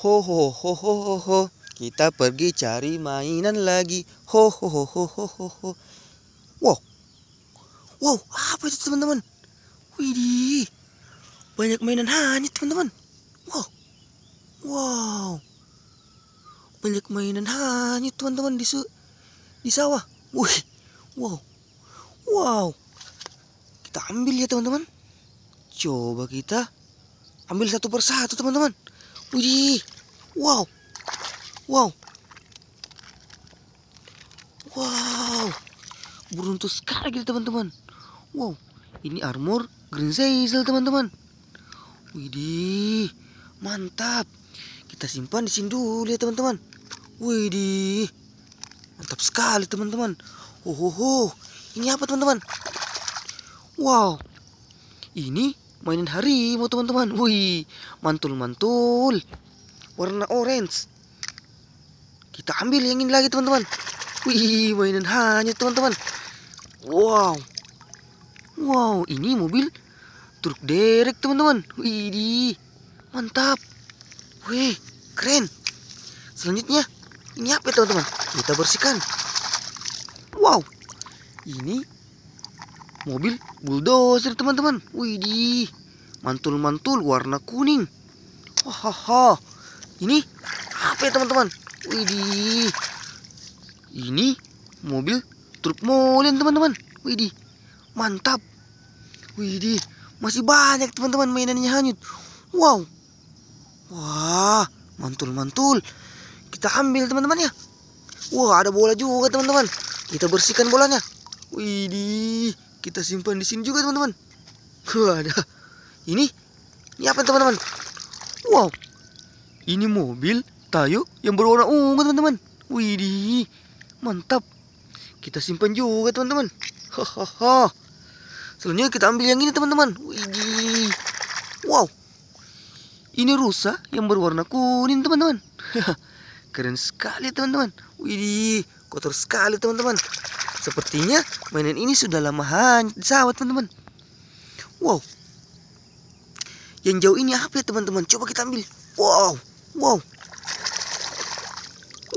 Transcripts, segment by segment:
ho ho ho ho ho ho kita pergi cari mainan lagi ho ho ho ho ho ho ho wow wow apa itu teman-teman widih banyak mainan hanyut teman-teman wow wow banyak mainan hanyut teman-teman di su di sawah wih wow wow kita ambil ya teman-teman coba kita ambil satu persatu teman-teman Wih, wow, wow, wow, beruntung sekali gitu teman-teman. Wow, ini armor Green Zazel teman-teman. Widih, mantap. Kita simpan di sini dulu ya teman-teman. Widih, mantap sekali teman-teman. Oh, ini apa teman-teman? Wow, ini mainan harimau teman-teman wih mantul-mantul warna orange kita ambil yang ini lagi teman-teman wih mainan hanya teman-teman wow wow ini mobil truk derek teman-teman wih mantap wih keren selanjutnya ini apa teman-teman kita bersihkan wow ini mobil bulldozer teman-teman widih mantul-mantul warna kuning hahaha oh, ini apa ya teman-teman widih ini mobil truk molen teman-teman widih mantap widih masih banyak teman-teman mainannya hanyut wow wah mantul-mantul kita ambil teman-teman ya wah ada bola juga teman-teman kita bersihkan bolanya widih kita simpan di sini juga teman-teman ada ini ini apa teman-teman wow ini mobil tayo yang berwarna ungu teman-teman widih mantap kita simpan juga teman-teman hahaha selanjutnya kita ambil yang ini teman-teman widih wow ini rusa yang berwarna kuning teman-teman keren sekali teman-teman widih kotor sekali teman-teman Sepertinya mainan ini sudah lama hancur sawat teman-teman. Wow. Yang jauh ini apa ya teman-teman? Coba kita ambil. Wow. Wow.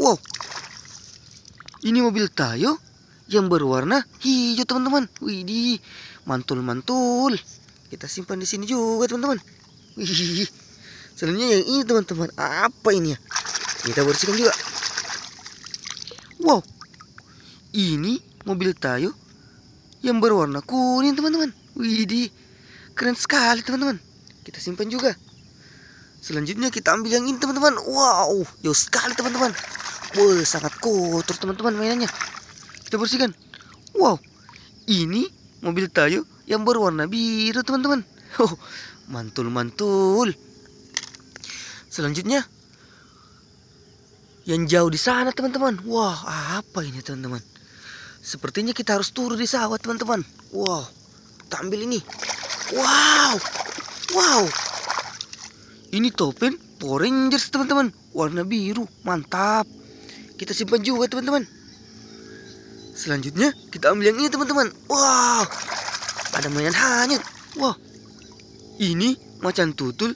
Wow. Ini mobil Tayo yang berwarna hijau teman-teman. Widih, mantul-mantul. Kita simpan di sini juga teman-teman. Selanjutnya yang ini teman-teman. Apa ini ya? Kita bersihkan juga. Wow. Ini mobil Tayo yang berwarna kuning teman-teman. Widih, keren sekali teman-teman. Kita simpan juga. Selanjutnya kita ambil yang ini teman-teman. Wow, jauh sekali teman-teman. Wow, sangat kotor teman-teman mainannya. Kita bersihkan. Wow, ini mobil Tayo yang berwarna biru teman-teman. Oh, mantul-mantul. Selanjutnya yang jauh di sana teman-teman. Wah, apa ini teman-teman? Sepertinya kita harus turun di sawah teman-teman. Wow, kita ambil ini. Wow, wow. Ini topeng Power Rangers teman-teman. Warna biru, mantap. Kita simpan juga teman-teman. Selanjutnya kita ambil yang ini teman-teman. Wow, ada mainan hanyut. Wow, ini macan tutul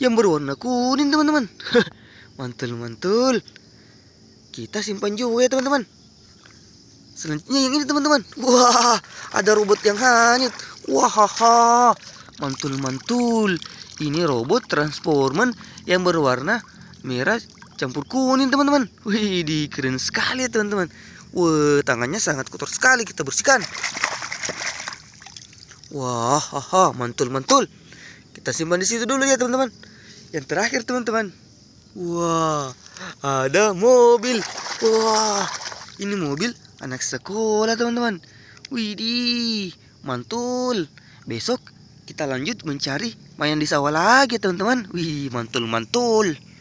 yang berwarna kuning teman-teman. mantul mantul. Kita simpan juga ya teman-teman. Selanjutnya yang ini teman-teman. Wah, ada robot yang hanyut. Wah, ha mantul-mantul. Ini robot transformer yang berwarna merah campur kuning teman-teman. Wih, di keren sekali ya teman-teman. Wah, tangannya sangat kotor sekali. Kita bersihkan. Wah, ha mantul-mantul. Kita simpan di situ dulu ya teman-teman. Yang terakhir teman-teman. Wah, ada mobil. Wah, ini mobil Anak sekolah teman-teman. Widih, mantul. Besok kita lanjut mencari main di sawah lagi teman-teman. Wih, mantul-mantul.